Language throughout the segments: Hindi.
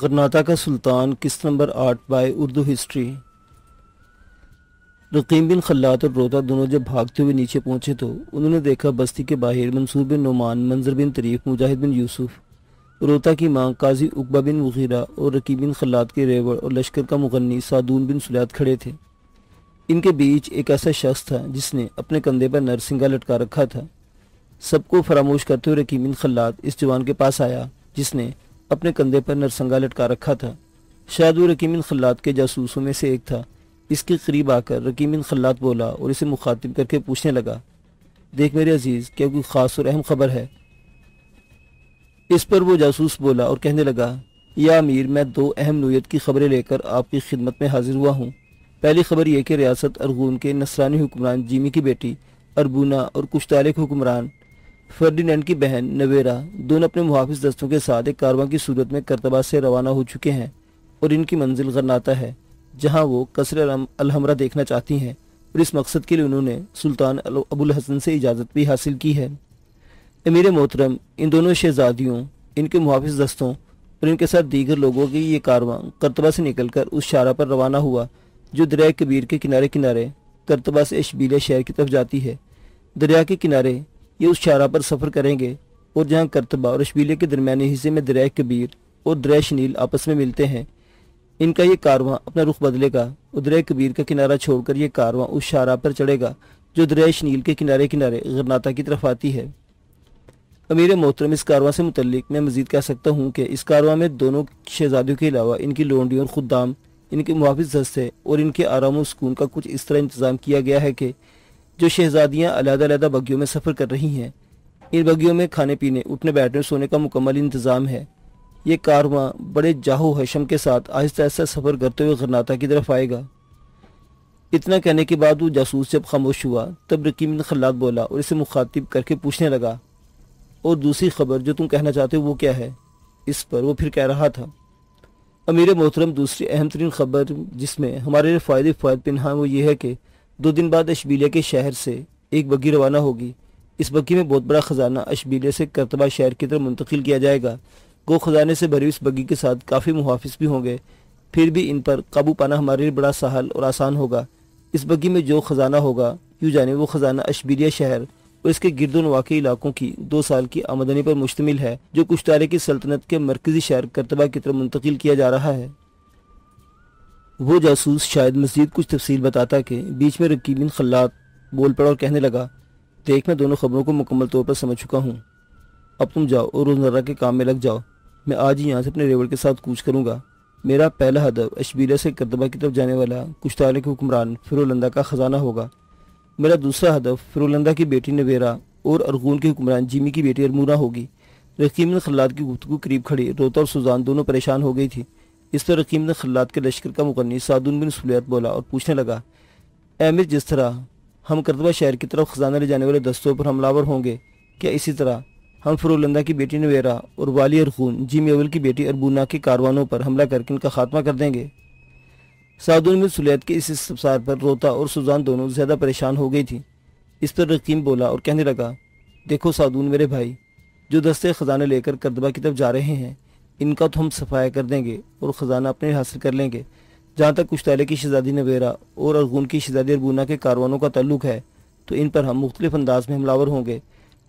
गरनाता का सुल्तान किस्त नंबर आठ बाय उर्दू हिस्ट्री रकीम बिन खल्लात और रोता दोनों जब भागते हुए नीचे पहुंचे तो उन्होंने देखा बस्ती के बाहर मंसूर बिन नुमान मंजर बिन तरीफ मुजाहिद बिन यूसुफ रोता की मां काजी उकबा बिन मुगीरा और रकीम बिन खल्लात के रेवर और लश्कर का मुगनी सादून बिन सुलैत खड़े थे इनके बीच एक ऐसा शख्स था जिसने अपने कंधे पर नरसिंगा लटका रखा था सबको फरामोश करते हुए रकीम बिन खल्लात इस जवान के पास आया जिसने अपने कंधे पर नरसंगा लटका रखा था शायद वो रकीमिन खल्लात के जासूसों में से एक था इसके करीब आकर रकीमिन खल्लात बोला और इसे मुखातिब करके पूछने लगा देख मेरे अजीज़ क्या कोई ख़ास और अहम खबर है इस पर वो जासूस बोला और कहने लगा या अमीर मैं दो अहम नोयत की खबरें लेकर आपकी खिदमत में हाजिर हुआ हूँ पहली खबर यह कि रियासत अरगून के नसरानी हुक्मरान जीमी की बेटी अरबूना और कुश्ताले के हुक्मरान फर्डिनेंड की बहन नवेरा दोनों अपने मुहाफिज दस्तों के साथ एक कारवां की सूरत में करतबा से रवाना हो चुके हैं और इनकी मंजिल गरनाता है जहां वो कसर अलहमरा देखना चाहती हैं और इस मकसद के लिए उन्होंने सुल्तान अबुल हसन से इजाज़त भी हासिल की है अमीर मोहतरम इन दोनों शहजादियों इनके मुहाफिज दस्तों और इनके साथ दीगर लोगों की ये कारवा करतबा से निकलकर उस शारा पर रवाना हुआ जो दरिया कबीर के किनारे किनारे करतबा से इशबीलिया शहर की तरफ जाती है दरिया के किनारे ये उस शारा पर सफ़र करेंगे और जहाँ करतबा और रशबीले के दरमियानी हिस्से में दरय कबीर और दरय शनील आपस में मिलते हैं इनका यह कारवां अपना रुख बदलेगा और दरय कबीर का किनारा छोड़कर यह कारवां उस शारा पर चढ़ेगा जो दरय शनील के किनारे किनारे गरनाता की तरफ आती है अमीर मोहतरम इस कारवां से मुतलिक मैं मजीद कह सकता हूँ कि इस कारवां में दोनों शहजादियों के अलावा इनकी लोंडी और खुदाम इनके मुहाफ़ हिस्से और इनके आराम सुकून का कुछ इस तरह इंतज़ाम किया गया है कि जो शहजादियाँ अलहदा बगियों में सफ़र कर रही हैं इन बगियों में खाने पीने उठने बैठने सोने का मुकम्मल इंतज़ाम है ये कारवा बड़े जाहो हशम के साथ आहिस्ता आहिस्ता सफ़र करते हुए गरनाता की तरफ आएगा इतना कहने के बाद वो जासूस जब खामोश हुआ तब रकीम खलात बोला और इसे मुखातिब करके पूछने लगा और दूसरी खबर जो तुम कहना चाहते हो वो क्या है इस पर वो फिर कह रहा था अमीर मोहतरम दूसरी अहम तरीन खबर जिसमें हमारे फ़ायदे फ़ायद पिनहा वो ये है कि दो दिन बाद अशबीलिया के शहर से एक बग्घी रवाना होगी इस बग्घी में बहुत बड़ा ख़जाना अशबीलिया से करतबा शहर की तरफ मुंतकिल किया जाएगा गो ख़जाने से भरी इस बग्घी के साथ काफ़ी मुहाफ़ भी होंगे फिर भी इन पर काबू पाना हमारे लिए बड़ा सहल और आसान होगा इस बग्घी में जो ख़जाना होगा यूँ जाने वो ख़जाना अशबीलिया शहर और इसके गिरद वाकई इलाकों की दो साल की आमदनी पर मुश्तमिल है जो कुश्तारे की सल्तनत के मरकजी शहर करतबा की तरफ मुंतकिल किया जा रहा है वो जासूस शायद मजीद कुछ तफसील बताता कि बीच में रकीब बिन खल्लात बोल पड़ा और कहने लगा देख मैं दोनों खबरों को मुकम्मल तौर पर समझ चुका हूँ अब तुम जाओ और रोज़मर्रा के काम में लग जाओ मैं आज ही यहाँ से अपने रेवड़ के साथ कूच करूँगा मेरा पहला हदब अशबीला से करदबा की तरफ जाने वाला कुश्तारे के हुक्मरान फिरोलंदा का ख़जाना होगा मेरा दूसरा हदफ फिरोलंदा की बेटी नवेरा और अरगून के हुक्मरान जिमी की बेटी अरमूरा होगी रकीम खल्लाद की गुफ्तु करीब खड़ी रोता और सुजान दोनों परेशान हो गई थी इस पर रकीम ने खल्लात के लश्कर का मुकन्नी सादुन बिन सुलैब बोला और पूछने लगा एमिर जिस तरह हम करतबा शहर की तरफ खजाना ले जाने वाले दस्तों पर हमलावर होंगे क्या इसी तरह हम फरोलंदा की बेटी नवेरा और वाली अरखून जी मेवल की बेटी अरबूना के कारवानों पर हमला करके उनका खात्मा कर देंगे सादुन बिन सुलैद के इस संसार पर रोता और सुजान दोनों ज़्यादा परेशान हो गई थी इस पर रकीम बोला और कहने लगा देखो सादून मेरे भाई जो दस्ते खजाने लेकर करदबा की तरफ जा रहे हैं इनका तो हम सफाया कर देंगे और ख़जाना अपने हासिल कर लेंगे जहाँ तक कुश्ताले की शहजादी नवेरा और अरगुन की शहजादी अरबूना के कारवानों का तल्लुक है तो इन पर हम मुख्तलिफ अंदाज में हमलावर होंगे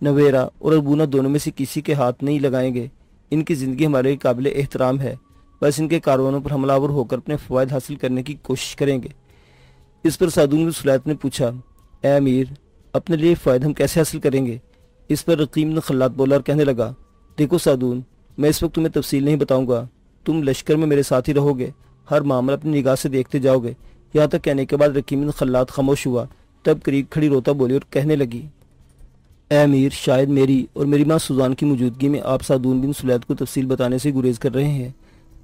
नवेरा और अरबूना दोनों में से किसी के हाथ नहीं लगाएंगे इनकी ज़िंदगी हमारे काबिल एहतराम है बस इनके कारवानों पर हमलावर होकर अपने फ़वाद हासिल करने की कोशिश करेंगे इस पर सादून सलात ने पूछा ए अमीर अपने लिए फ़ायदा हम कैसे हासिल करेंगे इस पर रकीम ने खल्लात बोला और कहने लगा देखो सादून मैं इस वक्त तुम्हें तफसील नहीं बताऊंगा तुम लश्कर में मेरे साथ ही रहोगे हर मामला अपनी निगाह से देखते जाओगे यहाँ तक कहने के बाद रकीम खल्लात खामोश हुआ तब करीब खड़ी रोता बोली और कहने लगी ए अमीर शायद मेरी और मेरी माँ सुजान की मौजूदगी में आप सादून बिन सुलैद को तफसील बताने से गुरेज कर रहे हैं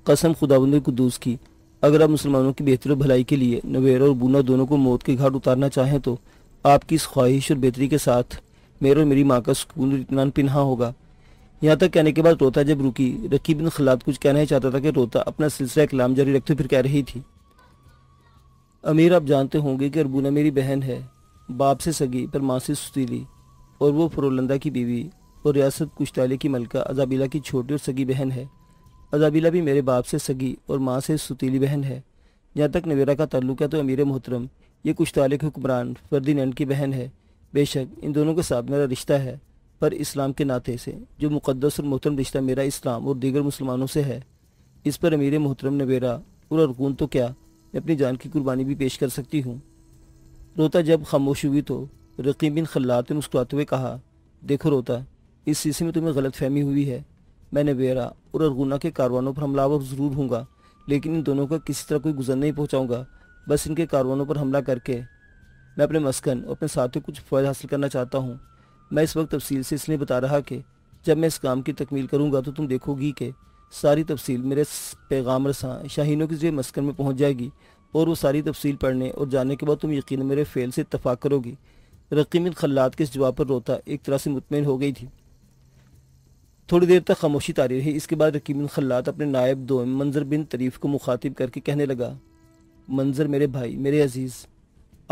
कसम खुदाबंद कुदूस की अगर आप मुसलमानों की बेहतर भलाई के लिए नवेरा और बूना दोनों को मौत के घाट उतारना चाहें तो आपकी इस ख्वाहिश और बेहतरी के साथ मेरे और मेरी माँ का सुकून और इतमान पिन्हा होगा यहाँ तक कहने के बाद रोता जब रुकी रखी बिन खलात कुछ कहना ही चाहता था कि रोता अपना सिलसिला कलाम जारी रखते फिर कह रही थी अमीर आप जानते होंगे कि अरबूना मेरी बहन है बाप से सगी पर माँ से सुतीली और वो फरोलंदा की बीवी और रियासत कुश्ताले की मलका अजाबिला की छोटी और सगी बहन है अजाबिला भी मेरे बाप से सगी और माँ से सुतीली बहन है जहाँ तक नवेरा का ताल्लुक है तो अमीर मोहतरम ये कुश्ताले के हुक्मरान फर्दीनैंड की बहन है बेशक इन दोनों के साथ मेरा रिश्ता है पर इस्लाम के नाते से जो मुक़दस और मोहतरम रिश्ता मेरा इस्लाम और दीगर मुसलमानों से है इस पर अमीर मोहतरम ने मेरा और अरगून तो क्या मैं अपनी जान की कुर्बानी भी पेश कर सकती हूँ रोता जब खामोश हुई तो रकीम बिन खल्लात ने मुस्कुराते हुए कहा देखो रोता इस सिलसिले में तुम्हें गलत फहमी हुई है मैंने बेरा और अरगुना के कारवानों पर हमला ज़रूर हूँ लेकिन इन दोनों का किसी तरह कोई गुजर नहीं पहुँचाऊँगा बस इनके कारवानों पर हमला करके मैं अपने मस्कन और अपने साथियों कुछ फ़ायदा हासिल करना चाहता हूँ मैं इस वक्त तफसील से इसलिए बता रहा कि जब मैं इस काम की तकमील करूँगा तो तुम देखोगी कि सारी तफसील मेरे पैगाम रसा शाहीनों के जरिए मस्कर में पहुँच जाएगी और वो सारी तफसील पढ़ने और जाने के बाद तुम यकीन मेरे फ़ेल से इतफाक़ करोगी रकीम खल्लात के इस जवाब पर रोता एक तरह से मुतमिन हो गई थी थोड़ी देर तक खामोशी तारी रही इसके बाद रकीम खल्लात अपने नायब दो मंजर बिन तरीफ को मुखातिब करके कहने लगा मंजर मेरे भाई मेरे अजीज़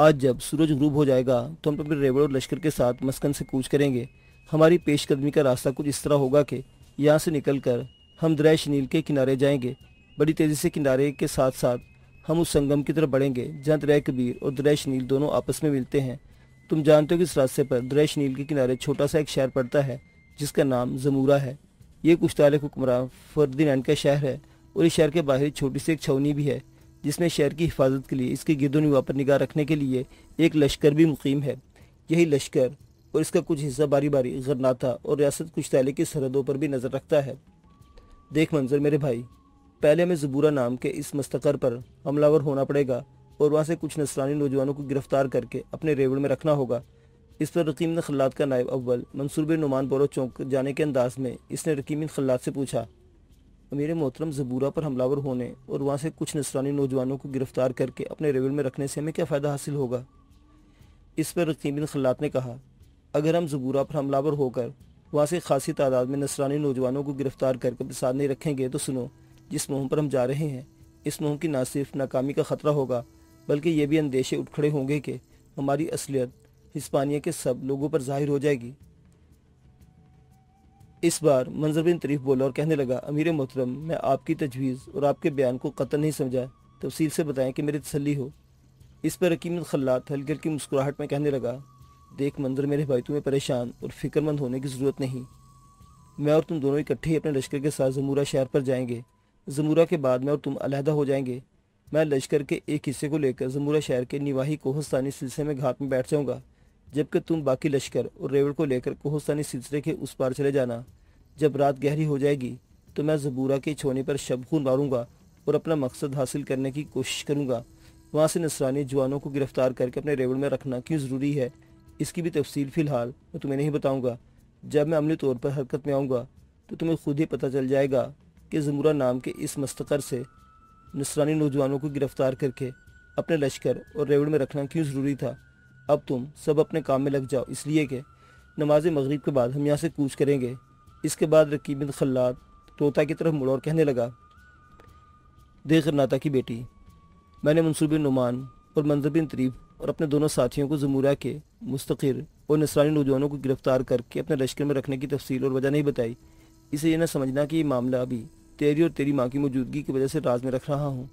आज जब सूरज ग्रूब हो जाएगा तो हम अपने रेवड़ और लश्कर के साथ मस्कन से कूच करेंगे हमारी पेशकदमी का रास्ता कुछ इस तरह होगा कि यहाँ से निकलकर हम द्रैश नील के किनारे जाएंगे बड़ी तेज़ी से किनारे के साथ साथ हम उस संगम की तरफ बढ़ेंगे जहाँ द्रै कबीर और द्रैश नील दोनों आपस में मिलते हैं तुम जानते हो कि इस रास्ते पर द्रैश नील के किनारे छोटा सा एक शहर पड़ता है जिसका नाम जमूरा है ये कुश्तालिक हुक्मरान फर्दीनैंड का शहर है और इस शहर के बाहर छोटी सी एक छवनी भी है जिसमें शहर की हिफाजत के लिए इसके नवा पर निगाह रखने के लिए एक लश्कर भी मुकीम है यही लश्कर और इसका कुछ हिस्सा बारी बारी गरनाथा और रियासत कुछ तैले की सरहदों पर भी नज़र रखता है देख मंजर मेरे भाई पहले हमें जबूरा नाम के इस मस्तकर पर हमलावर होना पड़ेगा और वहाँ से कुछ नसरानी नौजवानों को गिरफ्तार करके अपने रेवड़ में रखना होगा इस पर रकीम ने खल्लात का नायब अव्वल मंसूर बिन नुमान बोरो चौंक जाने के अंदाज में इसने रकीम खलात से पूछा अमीर मोहतरम जबूरा पर हमलावर होने और वहाँ से कुछ नसरानी नौजवानों को गिरफ्तार करके अपने रेवल में रखने से हमें क्या फ़ायदा हासिल होगा इस पर रकीम बिन खलात ने कहा अगर हम जबूरा पर हमलावर होकर वहाँ से खासी तादाद में नसरानी नौजवानों को गिरफ्तार करके अपने साथ नहीं रखेंगे तो सुनो जिस मुहम पर हम जा रहे हैं इस मुहम की ना सिर्फ नाकामी का ख़तरा होगा बल्कि ये भी अंदेशे उठ खड़े होंगे कि हमारी असलियत हिस्पानिया के सब लोगों पर जाहिर हो जाएगी इस बार मंजर बिन तरीफ बोला और कहने लगा अमीर मोहतरम मैं आपकी तजवीज़ और आपके बयान को कतल नहीं समझा तफसील से बताएं कि मेरी तसली हो इस पर अकीमत खल्लात हल्की हल्की मुस्कुराहट में कहने लगा देख मंजर मेरे भाई तुम्हें परेशान और फिक्रमंद होने की ज़रूरत नहीं मैं और तुम दोनों इकट्ठे ही अपने लश्कर के साथ जमूरा शहर पर जाएंगे जमूरा के बाद मैं और तुम अलहदा हो जाएंगे मैं लश्कर के एक हिस्से को लेकर जमूरा शहर के निवाही कोहस्तानी सिलसिले में घाट में बैठ जाऊँगा जबकि तुम बाकी लश्कर और रेवड़ को लेकर कोहस्तानी सिलसिले के उस पार चले जाना जब रात गहरी हो जाएगी तो मैं जबूरा के छोने पर खून मारूंगा और अपना मकसद हासिल करने की कोशिश करूंगा वहाँ से नसरानी जवानों को गिरफ्तार करके अपने रेवड़ में रखना क्यों ज़रूरी है इसकी भी तफसील फ़िलहाल मैं तुम्हें नहीं बताऊँगा जब मैं अमली तौर पर हरकत में आऊँगा तो तुम्हें खुद ही पता चल जाएगा कि जमूरा नाम के इस मस्तकर से नसरानी नौजवानों को गिरफ्तार करके अपने लश्कर और रेवड़ में रखना क्यों ज़रूरी था अब तुम सब अपने काम में लग जाओ इसलिए कि नमाज मगरब के बाद हम यहाँ से कूच करेंगे इसके बाद रकीब बिन खल्लाद तोता की तरफ मुड़ और कहने लगा देख नाता की बेटी मैंने मनसूब नुमान और मंजब बिन तरीब और अपने दोनों साथियों को जमूरा के मुस्तिर और नसरानी नौजवानों को गिरफ्तार करके अपने लश्कर में रखने की तफसील और वजह नहीं बताई इसे यह ना समझना कि ये मामला अभी तेरी और तेरी माँ की मौजूदगी की वजह से राज में रख रहा हूँ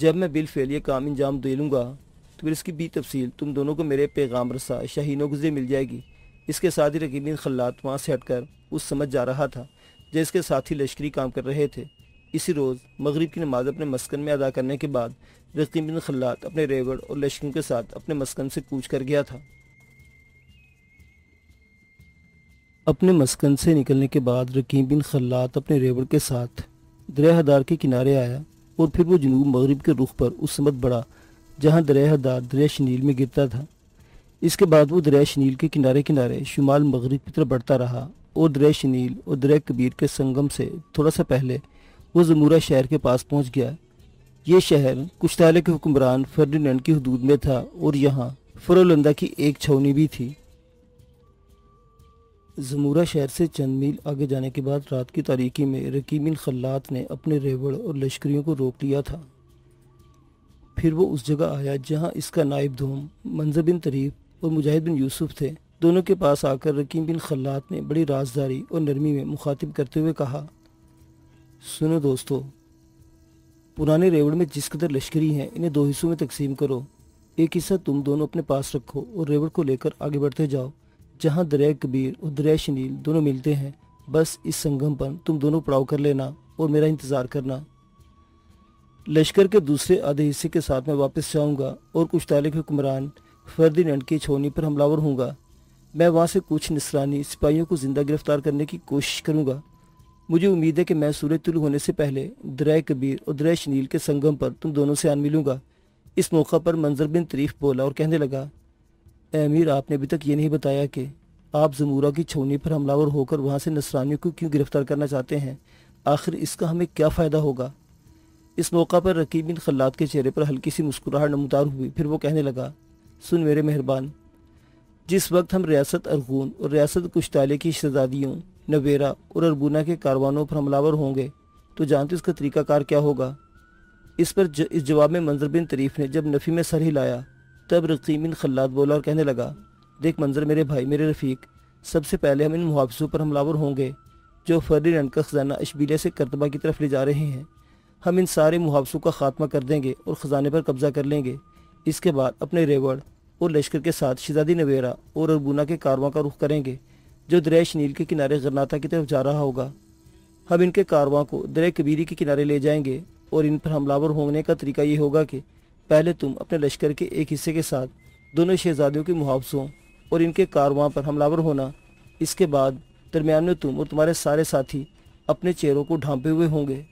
जब मैं बिल फेल ये काम अंजाम दे लूँगा तो फिर इसकी भी तफसील तुम दोनों को मेरे पैगाम रसा शाहीनो गुजे मिल जाएगी इसके साथ ही रकीब बिन खल्लात वहाँ से हटकर उस समझ जा रहा था जैसे इसके साथ ही लश्करी काम कर रहे थे इसी रोज़ मग़रब की नमाज अपने मस्कन में अदा करने के बाद रकीम बिन खल्लात अपने रेवड़ और लश्करों के साथ अपने मस्कन से कूच कर गया था अपने मस्कन से निकलने के बाद रकीम बिन खल्लात अपने रेवड़ के साथ दरियादार के किनारे आया और फिर वो जनूब मगरब के रुख पर उस समत बढ़ा जहाँ दरियादार दरिया शनील में गिरता था इसके बाद वो दरिया शनील के किनारे किनारे शुमाल मगरब की तरफ बढ़ता रहा और दरिया शनील और दरिया कबीर के संगम से थोड़ा सा पहले वो जमूरा शहर के पास पहुँच गया ये शहर कुश्ताले के हुक्मरान फर्डिनेंड की हदूद में था और यहाँ फरोलंदा की एक छवनी भी थी जमूरा शहर से चंद मील आगे जाने के बाद रात की तारीखी में रकीमिन खल्लात ने अपने रेवड़ और लश्करियों को रोक लिया था फिर वो उस जगह आया जहाँ इसका नायब धूम मंजर बिन तरीफ और मुजाहिद बिन यूसुफ थे दोनों के पास आकर रकीम बिन खल्लात ने बड़ी राजदारी और नरमी में मुखातिब करते हुए कहा सुनो दोस्तों पुराने रेवड़ में जिस कदर लश्करी हैं इन्हें दो हिस्सों में तकसीम करो एक हिस्सा तुम दोनों अपने पास रखो और रेवड़ को लेकर आगे बढ़ते जाओ जहाँ दरिया कबीर और दरिया शनील दोनों मिलते हैं बस इस संगम पर तुम दोनों पड़ाव कर लेना और मेरा इंतज़ार करना लश्कर के दूसरे आधे हिस्से के साथ मैं वापस जाऊंगा और कुछ तालिब हुक्मरान फर्दीनंड की छोनी पर हमलावर होंगे मैं वहाँ से कुछ नसरानी सिपाहियों को ज़िंदा गिरफ्तार करने की कोशिश करूँगा मुझे उम्मीद है कि मैं सूरज तुल होने से पहले दरय कबीर और दरय शनील के संगम पर तुम दोनों से आन मिलूंगा इस मौका पर मंजर बिन तरीफ बोला और कहने लगा अमीर आपने अभी तक ये नहीं बताया कि आप जमूरा की छोनी पर हमलावर होकर वहाँ से नसरानियों को क्यों गिरफ्तार करना चाहते हैं आखिर इसका हमें क्या फ़ायदा होगा इस मौका पर रकीब बिन खल्लाद के चेहरे पर हल्की सी मुस्कुराहट नमदार हुई फिर वो कहने लगा सुन मेरे मेहरबान जिस वक्त हम रियासत अरगून और रियासत कुश्ताले की शहजादियों नवेरा और अरबूना के कारवानों पर हमलावर होंगे तो जानते उसका तरीकाकार क्या होगा इस पर ज, इस जवाब में मंजर बिन तरीफ ने जब नफ़ी में सर हिलाया तब रकीम बिन खल्लाद बोला और कहने लगा देख मंजर मेरे भाई मेरे रफ़ीक सबसे पहले हम इन मुआवजों पर हमलावर होंगे जो फर्डीनैंड का ख़जाना अशबीले से करतबा की तरफ ले जा रहे हैं हम इन सारे मुहावसों का खात्मा कर देंगे और ख़जाने पर कब्ज़ा कर लेंगे इसके बाद अपने रेवड़ और लश्कर के साथ शिजादी नवेरा और अरबूना के कारवां का रुख करेंगे जो दरेश नील के किनारे गरनाता की तरफ जा रहा होगा हम इनके कारवां को दर कबीरी के किनारे ले जाएंगे और इन पर हमलावर होने का तरीका ये होगा कि पहले तुम अपने लश्कर के एक हिस्से के साथ दोनों शहजादियों के मुहावसों और इनके कारवां पर हमलावर होना इसके बाद दरमियान में तुम और तुम्हारे सारे साथी अपने चेहरों को ढांपे हुए होंगे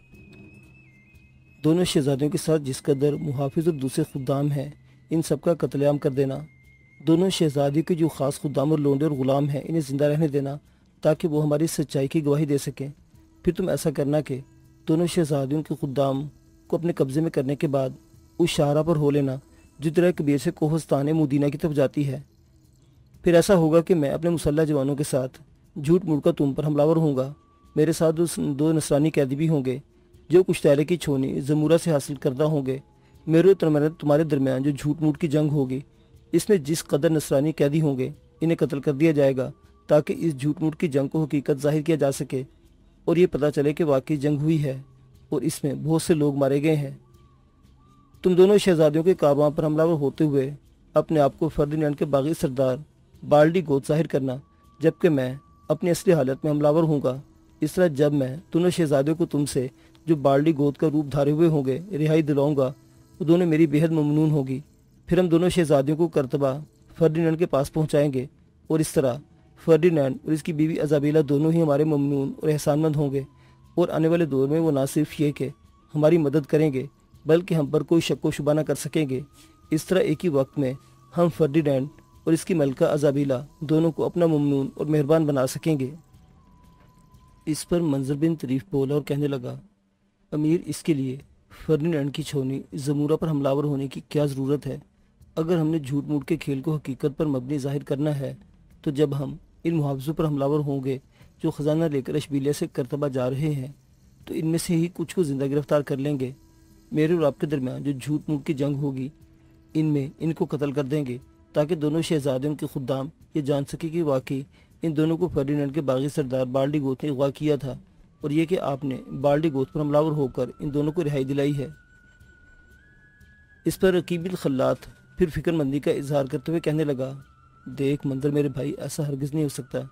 दोनों शहजादियों के साथ जिस कदर मुहाफिज और दूसरे खुदाम हैं इन सबका कतलेआम कर देना दोनों शहजादियों के जो ख़ास खुदाम और लोंडे और ग़ुलाम हैं इन्हें ज़िंदा रहने देना ताकि वो हमारी सच्चाई की गवाही दे सकें फिर तुम ऐसा करना कि दोनों शहजादियों के खुदाम को अपने कब्ज़े में करने के बाद उस शाहरा पर हो लेना जो तरह कबीर से कोहस्तान मुदीना की तरफ जाती है फिर ऐसा होगा कि मैं अपने मुसल्ह जवानों के साथ झूठ मुड़कर तुम पर हमलावर होंगे मेरे साथ दो नसरानी कैदी भी होंगे जो कुछ तैयारे की छोनी जमूरा से हासिल करना होंगे मेरे और तुम्हारे दरमियान जो झूठ मूठ की जंग होगी इसमें जिस कदर नसरानी कैदी होंगे इन्हें कत्ल कर दिया जाएगा ताकि इस झूठ मूठ की जंग को हकीकत जाहिर किया जा सके और ये पता चले कि वाकई जंग हुई है और इसमें बहुत से लोग मारे गए हैं तुम दोनों शहजादियों के काबा पर हमलावर होते हुए अपने आप को फर्दीनैंड के बागी सरदार बाल्डी गोद जाहिर करना जबकि मैं अपनी असली हालत में हमलावर हूँगा इस तरह जब मैं दोनों शहजादियों को तुमसे जो बाल्डी गोद का रूप धारे हुए होंगे रिहाई दिलाऊंगा वो दोनों मेरी बेहद ममनून होगी फिर हम दोनों शहजादियों को करतबा फर्डीनैंड के पास पहुंचाएंगे और इस तरह फर्डीनैंड और इसकी बीवी अजाबीला दोनों ही हमारे ममनून और एहसानमंद होंगे और आने वाले दौर में वो ना सिर्फ ये कि हमारी मदद करेंगे बल्कि हम पर कोई शक व शुबा ना कर सकेंगे इस तरह एक ही वक्त में हम फर्डीनैंड और इसकी मलका अजाबीला दोनों को अपना ममनून और मेहरबान बना सकेंगे इस पर मंजर बिन तरीफ बोला और कहने लगा अमीर इसके लिए फर्डिनेंड की छोनी जमूरा पर हमलावर होने की क्या ज़रूरत है अगर हमने झूठ मूठ के खेल को हकीकत पर मबनी जाहिर करना है तो जब हम इन मुआवजों पर हमलावर होंगे जो ख़जाना लेकर अशबीलिया से करतबा जा रहे हैं तो इनमें से ही कुछ को ज़िंदा गिरफ्तार कर लेंगे मेरे और आपके दरमियान जो झूठ मूठ की जंग होगी इनमें इनको कत्ल कर देंगे ताकि दोनों शहजादे उनके खुदाम ये जान सके कि वाकई इन दोनों को फर्डिनेंड के बागी सरदार बाल्डी गोत ने अगवा किया था और ये कि आपने बाल्टी गोद पर हमलावर होकर इन दोनों को रिहाई दिलाई है इस पर रकीबिल खलात फिर फिक्रमंदी का इजहार करते हुए कहने लगा देख मंदर मेरे भाई ऐसा हरगज़ नहीं हो सकता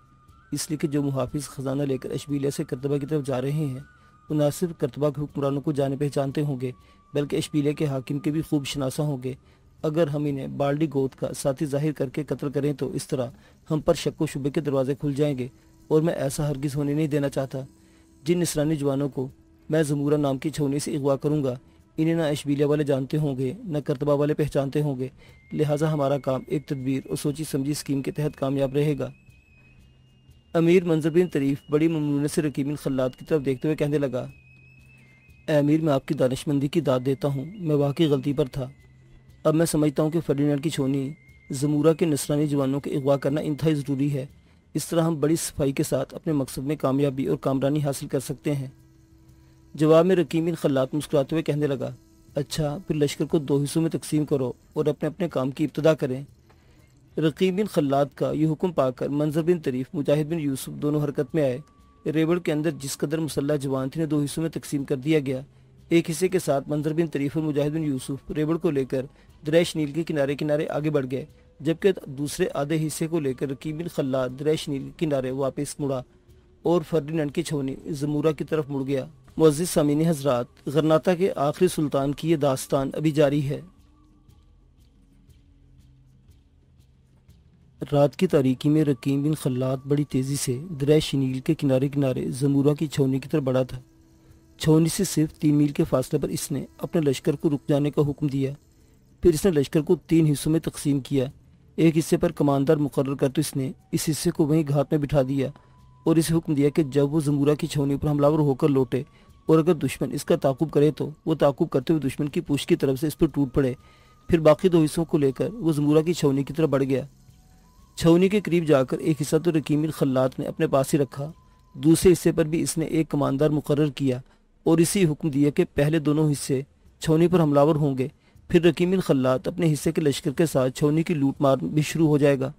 इसलिए कि जो मुहाफिज ख़जाना लेकर अशबीलिया से करतबा की तरफ जा रहे हैं वो न सिर्फ करतबा के हुक्मरानों को जाने पहचानते होंगे बल्कि अशबीलिया के हाकिम के भी खूब शनासा होंगे अगर हम इन्हें बाल्टी गोद का साथी जाहिर करके कत्ल करें तो इस तरह हम पर व शुबे के दरवाजे खुल जाएंगे और मैं ऐसा हरगिज़ होने नहीं देना चाहता जिन इसरानी जवानों को मैं जमूरा नाम की छोनी से अगवा करूँगा इन्हें ना अशबीलिया वाले जानते होंगे ना करतबा वाले पहचानते होंगे लिहाजा हमारा काम एक तदबीर और सोची समझी स्कीम के तहत कामयाब रहेगा अमीर मंजर बिन तरीफ बड़ी ममनून से रकीबिन खलात की तरफ देखते हुए कहने लगा अमीर मैं आपकी दानशमंदी की दाद देता हूँ मैं वाकई गलती पर था अब मैं समझता हूँ कि फर्डीनैंड की छोनी जमूरा के नसरानी जवानों के अगवा करना इंतहाई ज़रूरी है इस तरह हम बड़ी सफाई के साथ अपने मकसद में कामयाबी और कामरानी हासिल कर सकते हैं जवाब में रकीम इन खल्लात मुस्कुराते हुए कहने लगा अच्छा फिर लश्कर को दो हिस्सों में तकसीम करो और अपने अपने काम की इब्तदा करें रकीम बिन खलात का यह हुक्म पाकर मंजर बिन तरीफ मुजाहिद बिन यूसुफ दोनों हरकत में आए रेबड़ के अंदर जिस कदर मुसल्ला जवान थी ने दो हिस्सों में तकसीम कर दिया गया एक हिस्से के साथ मंजर बिन तरीफ और मुजाहिद बिन यूसुफ रेबड़ को लेकर दरैश नील के किनारे किनारे आगे बढ़ गए जबकि दूसरे आधे हिस्से को लेकर कीमिन खल्ला रैश नील किनारे वापस मुड़ा और फर्डिनेंड की छवनी जमूरा की तरफ मुड़ गया मस्जिद समीन हजरात गरनाता के आखिरी सुल्तान की यह दास्तान अभी जारी है रात की तारीखी में रकीम बिन खल्लात बड़ी तेज़ी से दरैश नील के किनारे किनारे जमूरा की छौनी की तरफ बढ़ा था छौनी से सिर्फ तीन मील के फासले पर इसने अपने लश्कर को रुक जाने का हुक्म दिया फिर इसने लश्कर को तीन हिस्सों में तकसीम किया एक हिस्से पर कमांडर मुकर करते तो इसने इस हिस्से को वहीं घात में बिठा दिया और इसे हुक्म दिया कि जब वो जमूरा की छवनी पर हमलावर होकर लौटे और अगर दुश्मन इसका ताकुब करे तो वो ताकुब करते हुए दुश्मन की पूछ की तरफ से इस पर टूट पड़े फिर बाकी दो हिस्सों को लेकर वो जमूरा की छवनी की तरफ बढ़ गया छवनी के करीब जाकर एक हिस्सा तो रकीम खल्लात ने अपने पास ही रखा दूसरे हिस्से पर भी इसने एक कमांडर मुकर किया और इसी हुक्म दिया कि पहले दोनों हिस्से छवनी पर हमलावर होंगे फिर रकीमिन खल्लात अपने हिस्से के लश्कर के साथ छवनी की लूट मार भी शुरू हो जाएगा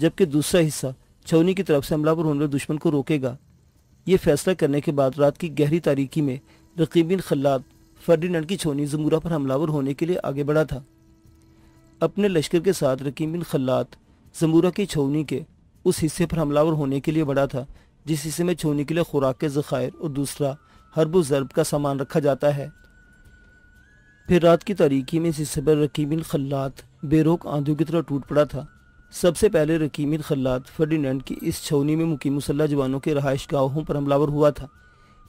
जबकि दूसरा हिस्सा छवनी की तरफ से हमलावर होने दुश्मन को रोकेगा ये फैसला करने के बाद रात की गहरी तारीखी में रकीबिन खल्लात फर्डिनंड की छवनी जमूरा पर हमलावर होने के लिए आगे बढ़ा था अपने लश्कर के साथ रकीबिन खल्लात जमूरा की छवनी के उस हिस्से पर हमलावर होने के लिए बढ़ा था जिस हिस्से में छवनी के लिए खुराक के ज़खायर और दूसरा हरब ज़रब का सामान रखा जाता है फिर रात की तारीखी में इस हिस्से पर रकीमिन खल्लात बेरोक आंधियों की तरह टूट पड़ा था सबसे पहले रकीमिन खल्लात फर्डिनेंड की इस छवनी में मुकी मुसल्ह जवानों के रहायश गाहों पर हमलावर हुआ था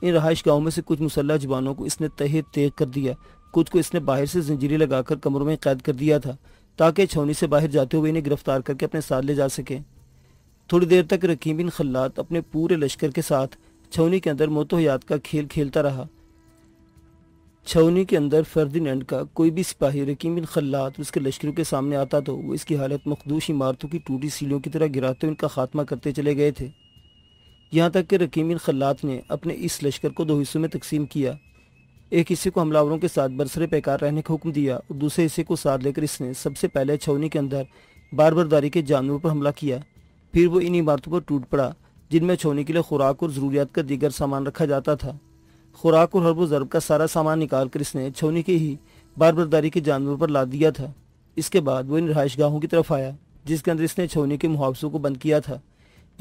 इन रहायश गाहों में से कुछ मुसल्ह जवानों को इसने तहे तेग कर दिया कुछ को इसने बाहर से जंजीरें लगाकर कमरों में कैद कर दिया था ताकि छवनी से बाहर जाते हुए इन्हें गिरफ्तार करके अपने साथ ले जा सकें थोड़ी देर तक रकीमिन खल्लात अपने पूरे लश्कर के साथ छवनी के अंदर मोतोहयात का खेल खेलता रहा छावनी के अंदर फर्दिनंड का कोई भी सिपाही रकीम बिन खल्लात उसके लश्करों के सामने आता तो वो इसकी हालत मखदूश इमारतों की टूटी सीलों की तरह गिराते हुए उनका खात्मा करते चले गए थे यहाँ तक कि रकीम बिन खल्लात ने अपने इस लश्कर को दो हिस्सों में तकसीम किया एक हिस्से को हमलावरों के साथ बरसरे पैकार रहने का हुक्म दिया और दूसरे हिस्से को साथ लेकर इसने सबसे पहले छवनी के अंदर बारबरदारी के जानवरों पर हमला किया फिर वो इन इमारतों पर टूट पड़ा जिनमें छवनी के लिए खुराक और ज़रूरियात का दीगर सामान रखा जाता था खुराक और हरबो जरब का सारा सामान निकाल कर इसने छोनी की ही बारबरदारी के जानवर पर ला दिया था इसके बाद वो इन रहाइश गाहों की तरफ आया जिसके अंदर इसने छोनी के मुआवजों को बंद किया था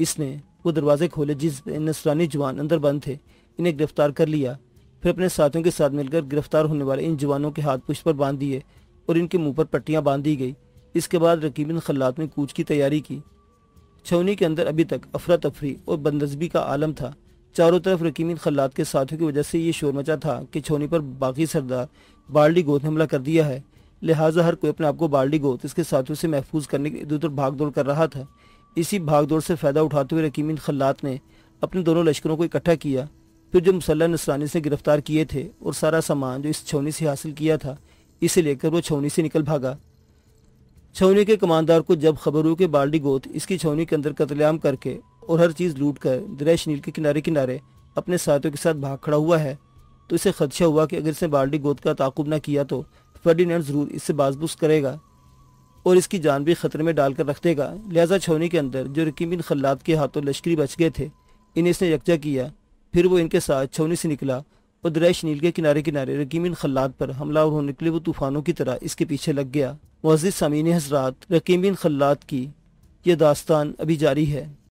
इसने वो दरवाजे खोले जिस नसरानी जवान अंदर बंद थे इन्हें गिरफ्तार कर लिया फिर अपने साथियों के साथ मिलकर गिरफ्तार होने वाले इन जवानों के हाथ पुष्प पर बांध दिए और इनके मुंह पर पट्टियां बांध दी गई इसके बाद रकीब इन खलात में कूच की तैयारी की छौनी के अंदर अभी तक अफरा तफरी और बंदजबी का आलम था चारों तरफ रकीमीन खल्लात के साथियों की वजह से ये शोर मचा था कि छोनी पर बाकी सरदार बाल्डी गोद ने हमला कर दिया है लिहाजा हर कोई अपने आप को बाल्डी गोद इसके साथियों से महफूज करने के इधर भाग दौड़ कर रहा था इसी भाग दौड़ से फ़ायदा उठाते हुए रकीमिन खल्लात ने अपने दोनों लश्करों को इकट्ठा किया फिर जो मुसल्ला नसरानी से गिरफ्तार किए थे और सारा सामान जो इस छौनी से हासिल किया था इसे लेकर वो छौनी से निकल भागा छौनी के कमानदार को जब खबर हुई कि बाल्डी गोत इसकी छौनी के अंदर कतलेआम करके और हर चीज़ लूट कर दरैश नील के किनारे किनारे अपने साथियों के साथ भाग खड़ा हुआ है तो इसे खदशा हुआ कि अगर इसने बाल्टी गोद का ताकुब ना किया तो फर्डीनैंड ज़रूर इससे बाजबूस करेगा और इसकी जान भी खतरे में डालकर रख देगा लिहाजा छौनी के अंदर जो रकीम बिन के हाथों लश्करी बच गए थे इन्हें इसने यकजा किया फिर वो इनके साथ छवनी से निकला और दरैश नील के किनारे किनारे रकीम बिन पर हमला होने के लिए वो तूफानों की तरह इसके पीछे लग गया मस्जिद सामीन हजरात रकीम बिन की यह दास्तान अभी जारी है